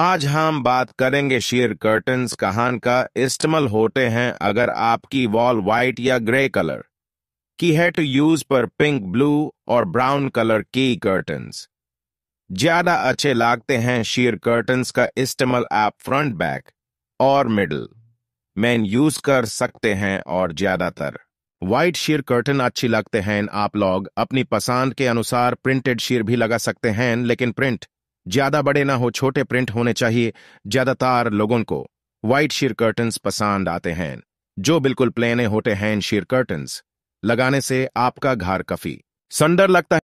आज हम बात करेंगे शेयर कर्टन्स कहान का इस्तेमाल होते हैं अगर आपकी वॉल व्हाइट या ग्रे कलर की है टू यूज पर पिंक ब्लू और ब्राउन कलर की कर्टन ज्यादा अच्छे लगते हैं शेयर कर्टन्स का इस्तेमाल आप फ्रंट बैक और मिडल मैन यूज कर सकते हैं और ज्यादातर व्हाइट शेयर कर्टन अच्छी लगते हैं आप लोग अपनी पसंद के अनुसार प्रिंटेड शेयर भी लगा सकते हैं लेकिन प्रिंट ज्यादा बड़े ना हो छोटे प्रिंट होने चाहिए ज्यादातर लोगों को व्हाइट शीर कर्टन्स पसंद आते हैं जो बिल्कुल प्लेने होते हैं शीर कर्टन्स लगाने से आपका घर कफी सुंदर लगता है